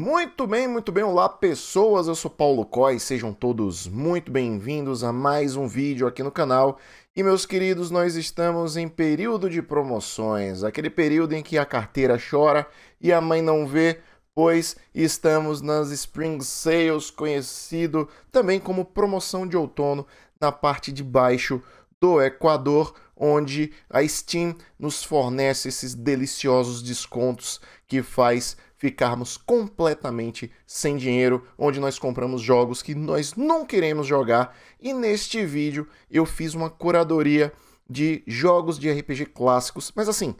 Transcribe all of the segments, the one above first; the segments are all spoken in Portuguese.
Muito bem, muito bem, olá pessoas, eu sou Paulo Coy, sejam todos muito bem-vindos a mais um vídeo aqui no canal. E meus queridos, nós estamos em período de promoções, aquele período em que a carteira chora e a mãe não vê, pois estamos nas Spring Sales, conhecido também como promoção de outono, na parte de baixo do Equador, onde a Steam nos fornece esses deliciosos descontos que faz ficarmos completamente sem dinheiro, onde nós compramos jogos que nós não queremos jogar. E neste vídeo eu fiz uma curadoria de jogos de RPG clássicos, mas assim,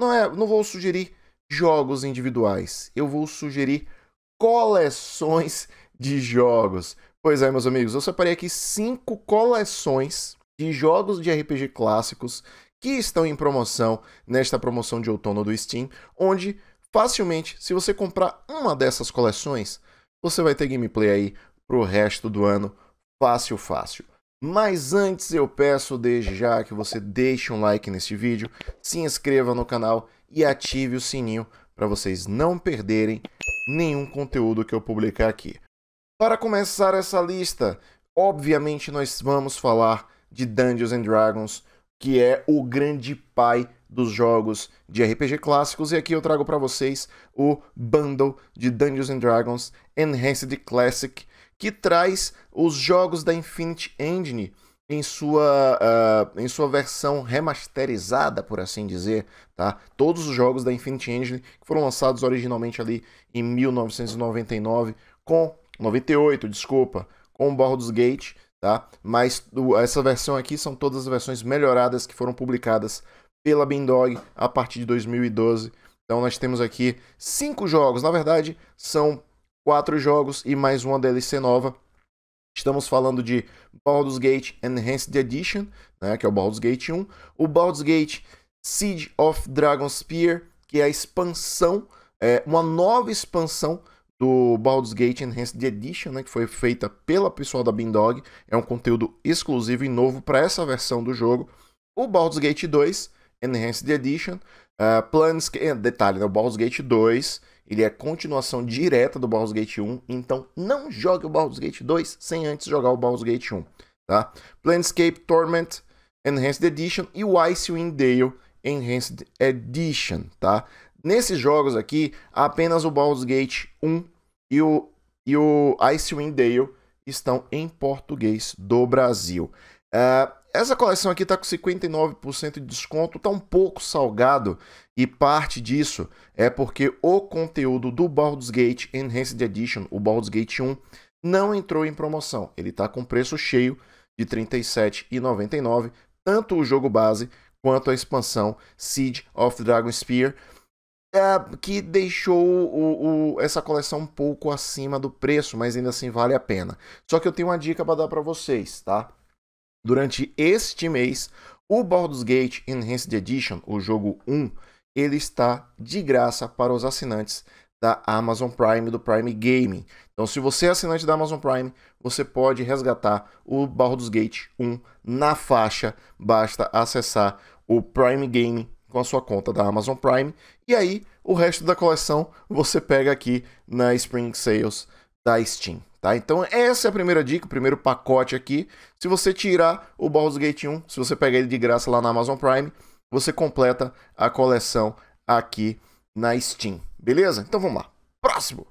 não é, não vou sugerir jogos individuais, eu vou sugerir coleções de jogos. Pois é, meus amigos, eu separei aqui cinco coleções de jogos de RPG clássicos que estão em promoção nesta promoção de outono do Steam, onde Facilmente, se você comprar uma dessas coleções, você vai ter gameplay aí pro resto do ano, fácil, fácil. Mas antes eu peço desde já que você deixe um like nesse vídeo, se inscreva no canal e ative o sininho para vocês não perderem nenhum conteúdo que eu publicar aqui. Para começar essa lista, obviamente nós vamos falar de Dungeons and Dragons, que é o grande pai dos jogos de RPG clássicos e aqui eu trago para vocês o bundle de Dungeons and Dragons Enhanced Classic que traz os jogos da Infinity Engine em sua, uh, em sua versão remasterizada, por assim dizer, tá? Todos os jogos da Infinity Engine que foram lançados originalmente ali em 1999 com 98, desculpa, com o Baldur's Gate, tá? Mas essa versão aqui são todas as versões melhoradas que foram publicadas pela Bindog a partir de 2012. Então nós temos aqui cinco jogos, na verdade são quatro jogos e mais uma DLC nova. Estamos falando de Baldur's Gate Enhanced Edition, né, que é o Baldur's Gate 1, o Baldur's Gate Siege of Dragon's Spear, que é a expansão, é, uma nova expansão do Baldur's Gate Enhanced Edition, né, que foi feita pela pessoal da Bindog, é um conteúdo exclusivo e novo para essa versão do jogo. O Baldur's Gate 2, Enhanced Edition. Uh, Detalhe, né? o Baldur's Gate 2 ele é continuação direta do Baldur's Gate 1, então não jogue o Baldur's Gate 2 sem antes jogar o Baldur's Gate 1, tá? Planescape Torment Enhanced Edition e o Icewind Dale Enhanced Edition, tá? Nesses jogos aqui, apenas o Baldur's Gate 1 e o, e o Icewind Dale estão em português do Brasil. Uh, essa coleção aqui está com 59% de desconto, está um pouco salgado e parte disso é porque o conteúdo do Baldur's Gate Enhanced Edition, o Baldur's Gate 1, não entrou em promoção. Ele está com preço cheio de R$ 37,99, tanto o jogo base quanto a expansão Siege of Dragon Spear, é, que deixou o, o, essa coleção um pouco acima do preço, mas ainda assim vale a pena. Só que eu tenho uma dica para dar para vocês, tá? Durante este mês, o Baldur's Gate Enhanced Edition, o jogo 1, ele está de graça para os assinantes da Amazon Prime do Prime Gaming. Então, se você é assinante da Amazon Prime, você pode resgatar o Baldur's Gate 1 na faixa, basta acessar o Prime Gaming com a sua conta da Amazon Prime e aí o resto da coleção você pega aqui na Spring Sales da Steam. Tá? Então essa é a primeira dica, o primeiro pacote aqui. Se você tirar o Baldur's Gate 1, se você pegar ele de graça lá na Amazon Prime, você completa a coleção aqui na Steam. Beleza? Então vamos lá. Próximo!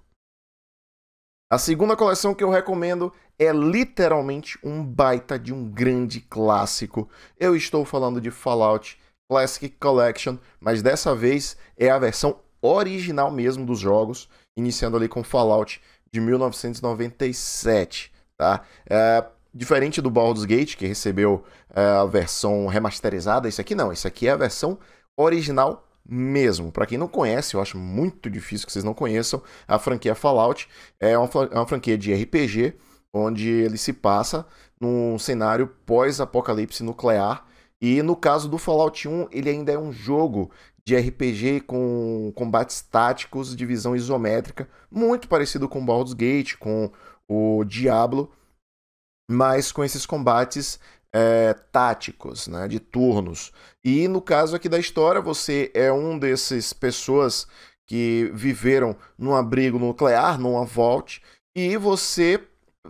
A segunda coleção que eu recomendo é literalmente um baita de um grande clássico. Eu estou falando de Fallout Classic Collection, mas dessa vez é a versão original mesmo dos jogos, iniciando ali com Fallout de 1997, tá? É, diferente do Baldur's Gate, que recebeu é, a versão remasterizada, esse aqui não, esse aqui é a versão original mesmo. Para quem não conhece, eu acho muito difícil que vocês não conheçam, a franquia Fallout é uma, é uma franquia de RPG onde ele se passa num cenário pós-apocalipse nuclear e no caso do Fallout 1, ele ainda é um jogo de RPG com combates táticos de visão isométrica, muito parecido com Baldur's Gate, com o Diablo, mas com esses combates é, táticos, né, de turnos. E no caso aqui da história, você é um desses pessoas que viveram num abrigo nuclear, numa vault, e você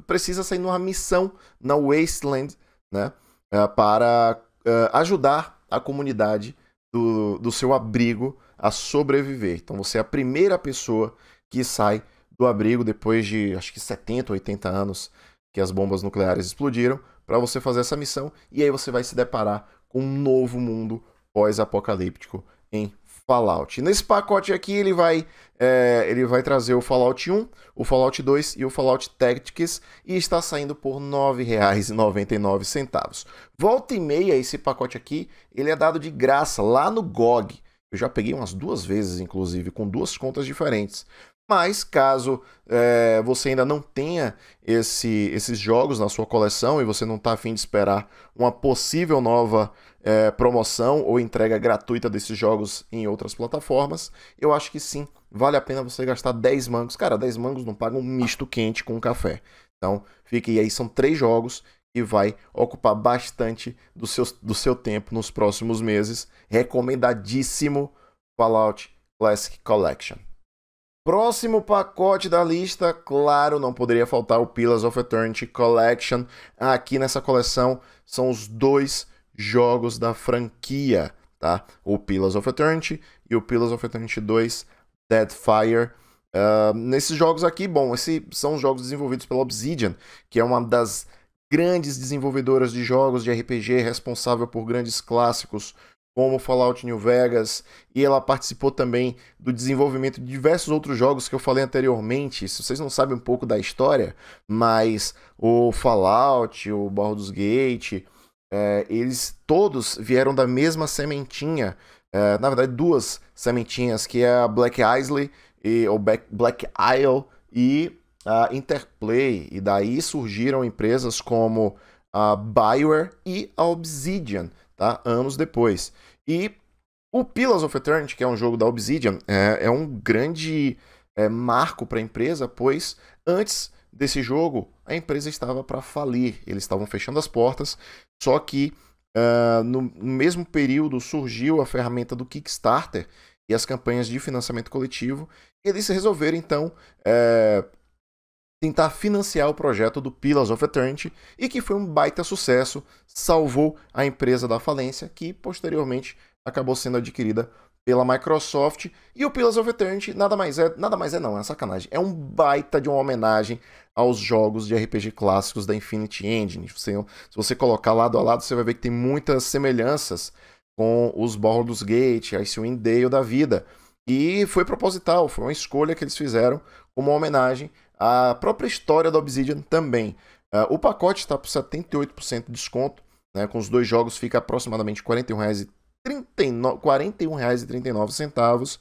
precisa sair numa missão na Wasteland, né, é, para uh, ajudar a comunidade do, do seu abrigo a sobreviver. Então você é a primeira pessoa que sai do abrigo depois de acho que 70, 80 anos que as bombas nucleares explodiram para você fazer essa missão e aí você vai se deparar com um novo mundo pós-apocalíptico em Fallout. nesse pacote aqui ele vai, é, ele vai trazer o Fallout 1, o Fallout 2 e o Fallout Tactics e está saindo por R$ 9,99. Volta e meia esse pacote aqui, ele é dado de graça lá no GOG. Eu já peguei umas duas vezes, inclusive, com duas contas diferentes. Mas caso é, você ainda não tenha esse, esses jogos na sua coleção e você não está afim de esperar uma possível nova é, promoção ou entrega gratuita desses jogos em outras plataformas, eu acho que sim, vale a pena você gastar 10 mangos. Cara, 10 mangos não paga um misto quente com um café. Então, fique aí, são três jogos que vai ocupar bastante do seu, do seu tempo nos próximos meses. Recomendadíssimo Fallout Classic Collection. Próximo pacote da lista, claro, não poderia faltar o Pillars of Eternity Collection. Aqui nessa coleção são os dois jogos da franquia, tá? O Pillars of Eternity e o Pillars of Eternity 2 Deadfire. Uh, nesses jogos aqui, bom, esses são jogos desenvolvidos pela Obsidian, que é uma das grandes desenvolvedoras de jogos de RPG responsável por grandes clássicos como Fallout New Vegas, e ela participou também do desenvolvimento de diversos outros jogos que eu falei anteriormente. Se vocês não sabem um pouco da história, mas o Fallout, o Baldur's Gate, é, eles todos vieram da mesma sementinha. É, na verdade, duas sementinhas, que é a Black Isley, e, o Black, Isle e a Interplay. E daí surgiram empresas como a Bioware e a Obsidian, tá? Anos depois. E o Pillars of Eternity, que é um jogo da Obsidian, é, é um grande é, marco para a empresa, pois antes desse jogo, a empresa estava para falir, eles estavam fechando as portas, só que uh, no mesmo período surgiu a ferramenta do Kickstarter e as campanhas de financiamento coletivo, eles resolveram então eh, tentar financiar o projeto do Pillars of Eternity e que foi um baita sucesso, salvou a empresa da falência, que posteriormente acabou sendo adquirida pela Microsoft e o Pillars of Eternity nada mais é, nada mais é não, é sacanagem. É um baita de uma homenagem aos jogos de RPG clássicos da Infinity Engine. se você colocar lado a lado, você vai ver que tem muitas semelhanças com os Baldur's Gate, Icewind Dale da vida. E foi proposital, foi uma escolha que eles fizeram como homenagem à própria história da Obsidian também. Uh, o pacote está por 78% de desconto, né, com os dois jogos fica aproximadamente R$ 41,30. R$ 41,39.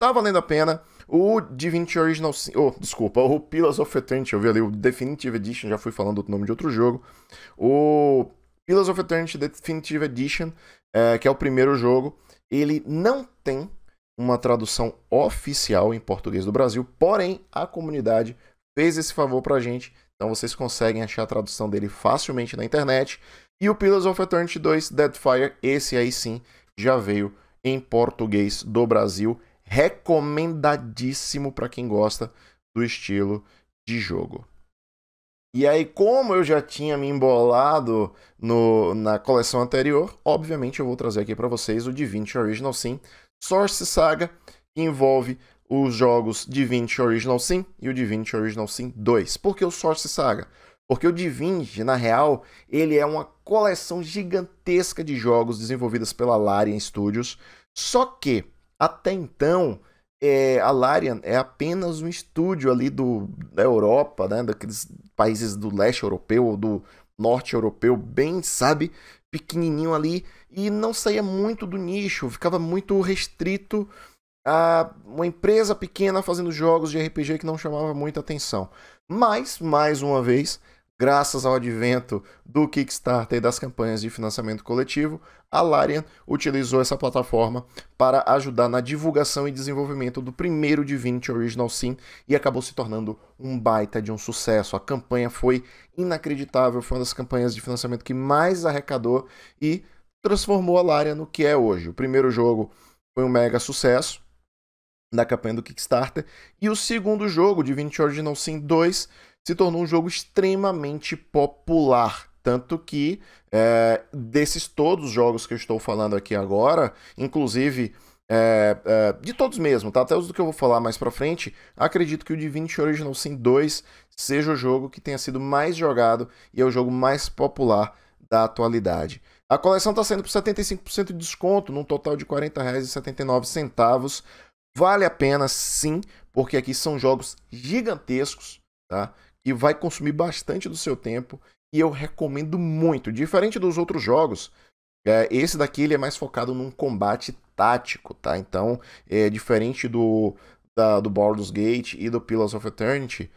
Tá valendo a pena. O Divinity Original Sin... Oh, desculpa, o Pillars of Eternity, eu vi ali o Definitive Edition, já fui falando o nome de outro jogo. O Pillars of Eternity Definitive Edition, é, que é o primeiro jogo, ele não tem uma tradução oficial em português do Brasil, porém a comunidade fez esse favor pra gente, então vocês conseguem achar a tradução dele facilmente na internet. E o Pillars of Eternity 2 Deadfire, esse aí sim, já veio em português do Brasil, recomendadíssimo para quem gosta do estilo de jogo. E aí, como eu já tinha me embolado no, na coleção anterior, obviamente eu vou trazer aqui para vocês o Divinity Original Sin Source Saga, que envolve os jogos Divinity Original Sin e o Divinity Original Sin 2. Por que o Source Saga? Porque o Divinity, na real, ele é uma coleção gigantesca de jogos desenvolvidos pela Larian Studios. Só que, até então, é, a Larian é apenas um estúdio ali do, da Europa, né, daqueles países do leste europeu ou do norte europeu, bem, sabe, pequenininho ali, e não saía muito do nicho, ficava muito restrito a uma empresa pequena fazendo jogos de RPG que não chamava muita atenção. Mas, mais uma vez, Graças ao advento do Kickstarter e das campanhas de financiamento coletivo, a Larian utilizou essa plataforma para ajudar na divulgação e desenvolvimento do primeiro Divinity Original Sin e acabou se tornando um baita de um sucesso. A campanha foi inacreditável, foi uma das campanhas de financiamento que mais arrecadou e transformou a Larian no que é hoje. O primeiro jogo foi um mega sucesso, da campanha do Kickstarter. E o segundo jogo, Divinity Original Sin 2, se tornou um jogo extremamente popular. Tanto que é, desses todos os jogos que eu estou falando aqui agora, inclusive é, é, de todos mesmo, tá? Até os do que eu vou falar mais pra frente, acredito que o Divinity Original Sin 2 seja o jogo que tenha sido mais jogado e é o jogo mais popular da atualidade. A coleção está sendo por 75% de desconto, num total de R$ 40,79. Vale a pena, sim, porque aqui são jogos gigantescos, tá? e vai consumir bastante do seu tempo. E eu recomendo muito. Diferente dos outros jogos, é, esse daqui ele é mais focado num combate tático, tá? Então, é diferente do, da, do Baldur's Gate e do Pillars of Eternity,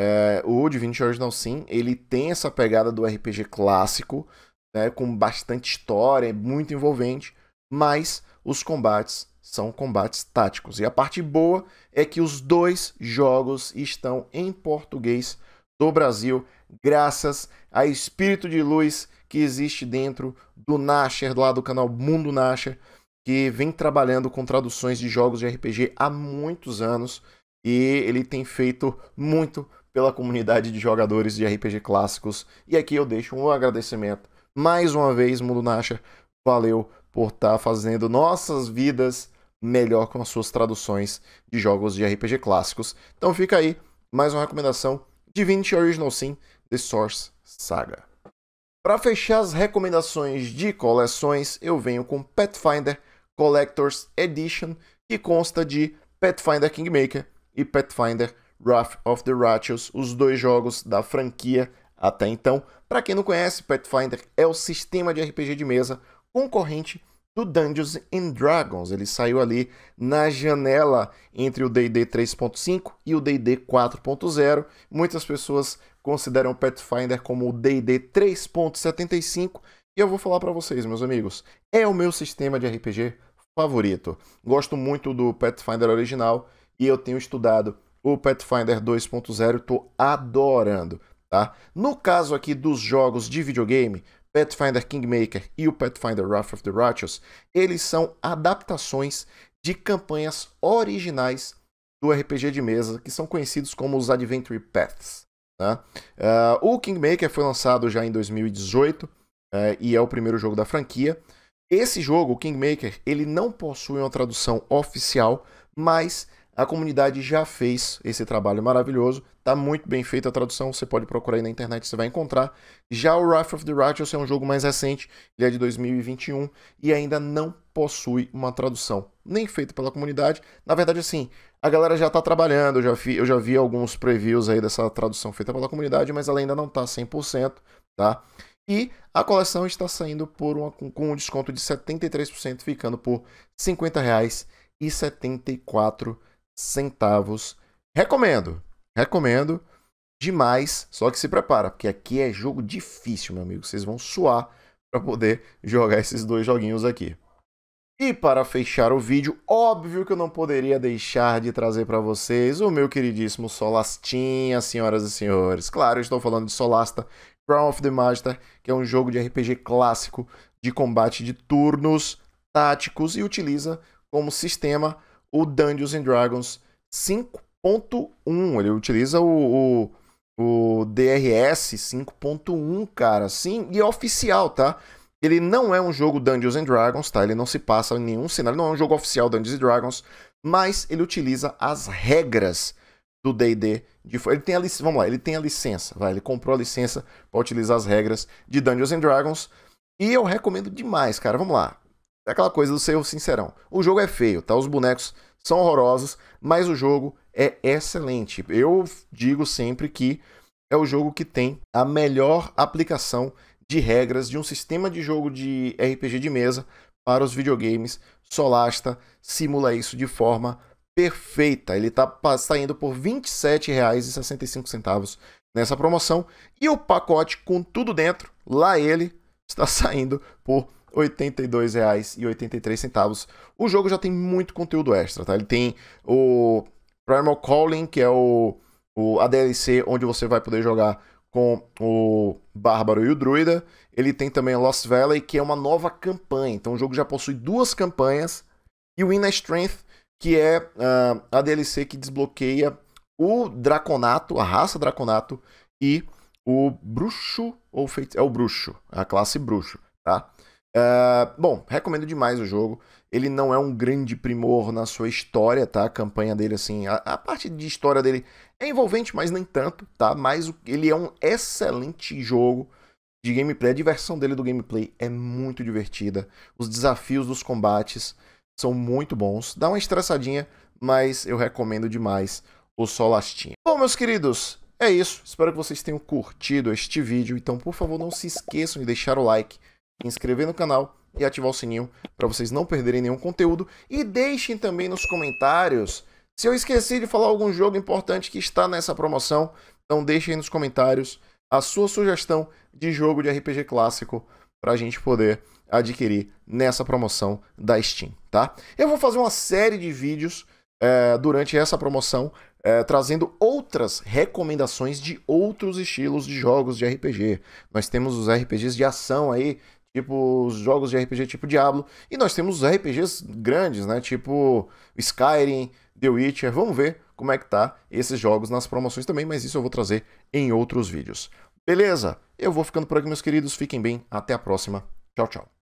é, o Divinity Original Sin, ele tem essa pegada do RPG clássico, né, com bastante história, é muito envolvente, mas os combates são combates táticos. E a parte boa é que os dois jogos estão em português do Brasil, graças a espírito de luz que existe dentro do Nasher, lá do canal Mundo Nasher, que vem trabalhando com traduções de jogos de RPG há muitos anos e ele tem feito muito pela comunidade de jogadores de RPG clássicos. E aqui eu deixo um agradecimento mais uma vez, Mundo Nasher, valeu por estar tá fazendo nossas vidas melhor com as suas traduções de jogos de RPG clássicos. Então fica aí mais uma recomendação Divinity Original Sin The Source Saga. Para fechar as recomendações de coleções, eu venho com Pathfinder Collector's Edition, que consta de Pathfinder Kingmaker e Pathfinder Wrath of the Righteous, os dois jogos da franquia até então. Para quem não conhece, Pathfinder é o sistema de RPG de mesa concorrente do Dungeons and Dragons. Ele saiu ali na janela entre o D&D 3.5 e o D&D 4.0. Muitas pessoas consideram o Pathfinder como o D&D 3.75 e eu vou falar para vocês, meus amigos, é o meu sistema de RPG favorito. Gosto muito do Pathfinder original e eu tenho estudado o Pathfinder 2.0, estou adorando, tá? No caso aqui dos jogos de videogame, Pathfinder Kingmaker e o Pathfinder Wrath of the Righteous, eles são adaptações de campanhas originais do RPG de mesa, que são conhecidos como os Adventure Paths. Né? Uh, o Kingmaker foi lançado já em 2018 uh, é, e é o primeiro jogo da franquia. Esse jogo, o Kingmaker, ele não possui uma tradução oficial, mas a comunidade já fez esse trabalho maravilhoso, tá muito bem feita a tradução, você pode procurar aí na internet, você vai encontrar. Já o Wrath of the Righteous é um jogo mais recente, ele é de 2021 e ainda não possui uma tradução, nem feita pela comunidade. Na verdade, assim, a galera já tá trabalhando, eu já, vi, eu já vi alguns previews aí dessa tradução feita pela comunidade, mas ela ainda não tá 100%, tá? E a coleção está saindo por uma, com um desconto de 73%, ficando por R$ 50,74 centavos. Recomendo, recomendo demais. Só que se prepara, porque aqui é jogo difícil, meu amigo. Vocês vão suar para poder jogar esses dois joguinhos aqui. E para fechar o vídeo, óbvio que eu não poderia deixar de trazer para vocês o meu queridíssimo Solastinha, senhoras e senhores. Claro, eu estou falando de Solasta Crown of the Master, que é um jogo de RPG clássico de combate de turnos táticos e utiliza como sistema o Dungeons and Dragons 5.1. Ele utiliza o, o, o DRS 5.1, cara, sim, e é oficial, tá? Ele não é um jogo Dungeons and Dragons, tá? Ele não se passa em nenhum cenário, não é um jogo oficial Dungeons and Dragons, mas ele utiliza as regras do D&D. De... Ele tem a lic... vamos lá, ele tem a licença, vai, ele comprou a licença para utilizar as regras de Dungeons and Dragons. E eu recomendo demais, cara. Vamos lá. É aquela coisa do ser sincerão. O jogo é feio, tá? Os bonecos são horrorosos, mas o jogo é excelente. Eu digo sempre que é o jogo que tem a melhor aplicação de regras de um sistema de jogo de RPG de mesa para os videogames. Solasta simula isso de forma perfeita. Ele está saindo por R$ 27,65 nessa promoção e o pacote com tudo dentro, lá ele está saindo por R$ 82,83. O jogo já tem muito conteúdo extra, tá? Ele tem o Primal Calling, que é o, o, a DLC onde você vai poder jogar com o Bárbaro e o Druida. Ele tem também Lost Valley, que é uma nova campanha. Então o jogo já possui duas campanhas. E o Inner Strength, que é uh, a DLC que desbloqueia o Draconato, a raça Draconato, e o Bruxo, ou feiti é o Bruxo, a classe Bruxo, tá? Uh, bom, recomendo demais o jogo. Ele não é um grande primor na sua história, tá? A campanha dele, assim, a, a parte de história dele é envolvente, mas nem tanto, tá? Mas o, ele é um excelente jogo de gameplay. A diversão dele do gameplay é muito divertida. Os desafios dos combates são muito bons. Dá uma estressadinha, mas eu recomendo demais o Solastinha. Bom, meus queridos, é isso. Espero que vocês tenham curtido este vídeo. Então, por favor, não se esqueçam de deixar o like inscrever no canal e ativar o sininho para vocês não perderem nenhum conteúdo. E deixem também nos comentários se eu esqueci de falar algum jogo importante que está nessa promoção. Então deixem nos comentários a sua sugestão de jogo de RPG clássico para a gente poder adquirir nessa promoção da Steam, tá? Eu vou fazer uma série de vídeos é, durante essa promoção é, trazendo outras recomendações de outros estilos de jogos de RPG. Nós temos os RPGs de ação aí, tipo os jogos de RPG tipo Diablo, e nós temos os RPGs grandes, né, tipo Skyrim, The Witcher. Vamos ver como é que tá esses jogos nas promoções também, mas isso eu vou trazer em outros vídeos. Beleza? Eu vou ficando por aqui, meus queridos. Fiquem bem. Até a próxima. Tchau, tchau.